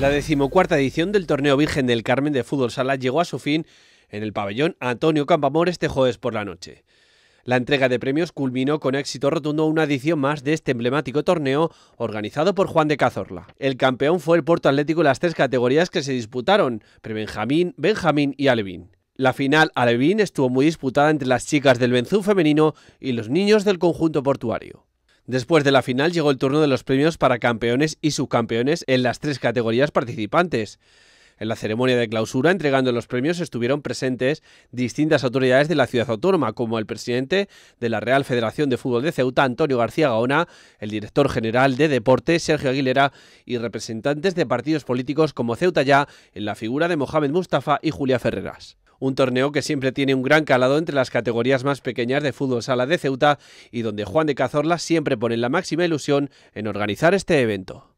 La decimocuarta edición del Torneo Virgen del Carmen de Fútbol Sala llegó a su fin en el pabellón Antonio Campamor este jueves por la noche. La entrega de premios culminó con éxito rotundo una edición más de este emblemático torneo organizado por Juan de Cazorla. El campeón fue el Porto Atlético en las tres categorías que se disputaron, prebenjamín, benjamín y alevín. La final alevín estuvo muy disputada entre las chicas del Benzú femenino y los niños del conjunto portuario. Después de la final llegó el turno de los premios para campeones y subcampeones en las tres categorías participantes. En la ceremonia de clausura, entregando los premios, estuvieron presentes distintas autoridades de la ciudad autónoma, como el presidente de la Real Federación de Fútbol de Ceuta, Antonio García Gaona, el director general de Deporte, Sergio Aguilera, y representantes de partidos políticos como Ceuta Ya, en la figura de Mohamed Mustafa y Julia Ferreras un torneo que siempre tiene un gran calado entre las categorías más pequeñas de fútbol sala de Ceuta y donde Juan de Cazorla siempre pone la máxima ilusión en organizar este evento.